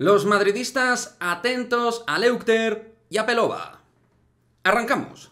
Los madridistas atentos a Leukter y a Pelova. Arrancamos.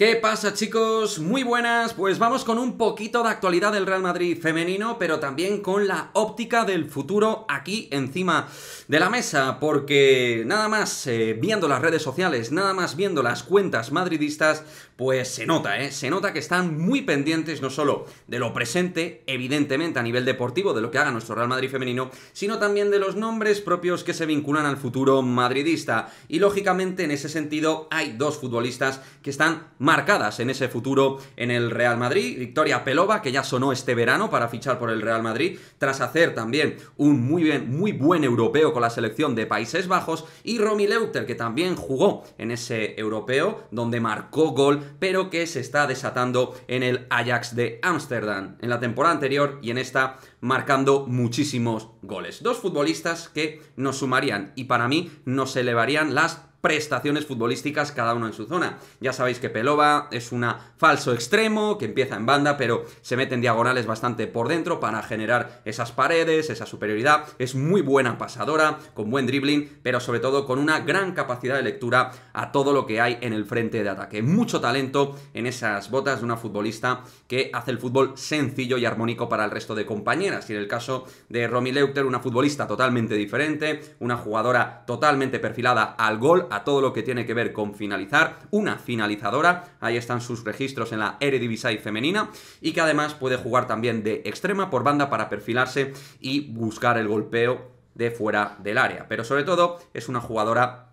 ¿Qué pasa chicos? Muy buenas, pues vamos con un poquito de actualidad del Real Madrid femenino, pero también con la óptica del futuro aquí encima de la mesa, porque nada más eh, viendo las redes sociales, nada más viendo las cuentas madridistas, pues se nota, ¿eh? Se nota que están muy pendientes no solo de lo presente, evidentemente a nivel deportivo, de lo que haga nuestro Real Madrid femenino, sino también de los nombres propios que se vinculan al futuro madridista. Y lógicamente en ese sentido hay dos futbolistas que están más marcadas en ese futuro en el Real Madrid. Victoria Pelova, que ya sonó este verano para fichar por el Real Madrid, tras hacer también un muy, bien, muy buen europeo con la selección de Países Bajos. Y Romy Leuter, que también jugó en ese europeo, donde marcó gol, pero que se está desatando en el Ajax de Ámsterdam. En la temporada anterior y en esta marcando muchísimos goles. Dos futbolistas que nos sumarían y para mí nos elevarían las prestaciones futbolísticas cada uno en su zona. Ya sabéis que Pelova es una falso extremo que empieza en banda, pero se mete en diagonales bastante por dentro para generar esas paredes, esa superioridad. Es muy buena pasadora, con buen dribbling, pero sobre todo con una gran capacidad de lectura a todo lo que hay en el frente de ataque. Mucho talento en esas botas de una futbolista que hace el fútbol sencillo y armónico para el resto de compañeras. Y en el caso de Romy Leuter, una futbolista totalmente diferente, una jugadora totalmente perfilada al gol, a todo lo que tiene que ver con finalizar, una finalizadora, ahí están sus registros en la Eredivisie femenina, y que además puede jugar también de extrema por banda para perfilarse y buscar el golpeo de fuera del área. Pero sobre todo es una jugadora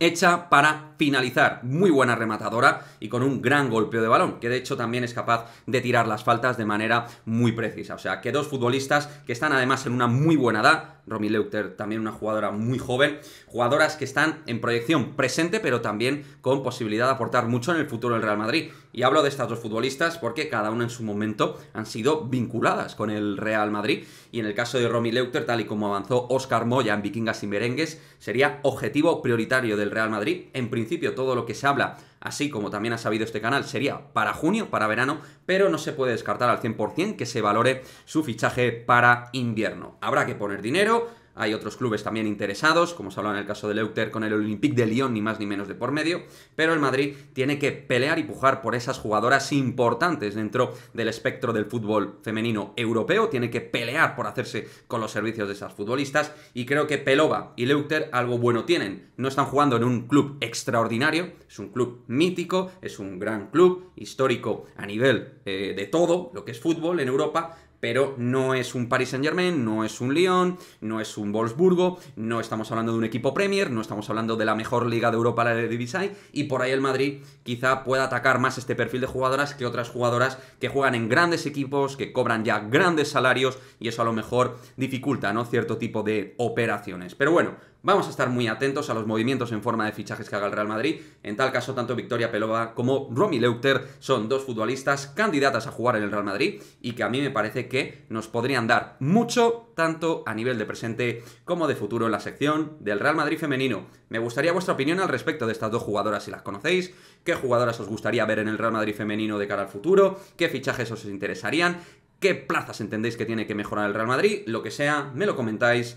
hecha para finalizar. Muy buena rematadora y con un gran golpeo de balón, que de hecho también es capaz de tirar las faltas de manera muy precisa. O sea, que dos futbolistas que están además en una muy buena edad, Romy Leuter, también una jugadora muy joven. Jugadoras que están en proyección presente, pero también con posibilidad de aportar mucho en el futuro del Real Madrid. Y hablo de estas dos futbolistas porque cada una en su momento han sido vinculadas con el Real Madrid. Y en el caso de Romy Leuter, tal y como avanzó Oscar Moya en Vikingas y Merengues, sería objetivo prioritario del Real Madrid. En principio, todo lo que se habla así como también ha sabido este canal, sería para junio, para verano, pero no se puede descartar al 100% que se valore su fichaje para invierno. Habrá que poner dinero, hay otros clubes también interesados, como se hablaba en el caso de leuter con el Olympique de Lyon, ni más ni menos de por medio, pero el Madrid tiene que pelear y pujar por esas jugadoras importantes dentro del espectro del fútbol femenino europeo, tiene que pelear por hacerse con los servicios de esas futbolistas y creo que Pelova y Leuter algo bueno tienen. No están jugando en un club extraordinario, es un club mítico, es un gran club histórico a nivel eh, de todo lo que es fútbol en Europa, pero no es un Paris Saint-Germain, no es un Lyon, no es un Wolfsburgo, no estamos hablando de un equipo Premier, no estamos hablando de la mejor liga de Europa, la de Divisay, y por ahí el Madrid quizá pueda atacar más este perfil de jugadoras que otras jugadoras que juegan en grandes equipos, que cobran ya grandes salarios, y eso a lo mejor dificulta, ¿no? Cierto tipo de operaciones. Pero bueno, Vamos a estar muy atentos a los movimientos en forma de fichajes que haga el Real Madrid. En tal caso, tanto Victoria Pelova como Romy Leuter son dos futbolistas candidatas a jugar en el Real Madrid y que a mí me parece que nos podrían dar mucho, tanto a nivel de presente como de futuro en la sección del Real Madrid femenino. Me gustaría vuestra opinión al respecto de estas dos jugadoras si las conocéis, qué jugadoras os gustaría ver en el Real Madrid femenino de cara al futuro, qué fichajes os interesarían, qué plazas entendéis que tiene que mejorar el Real Madrid, lo que sea, me lo comentáis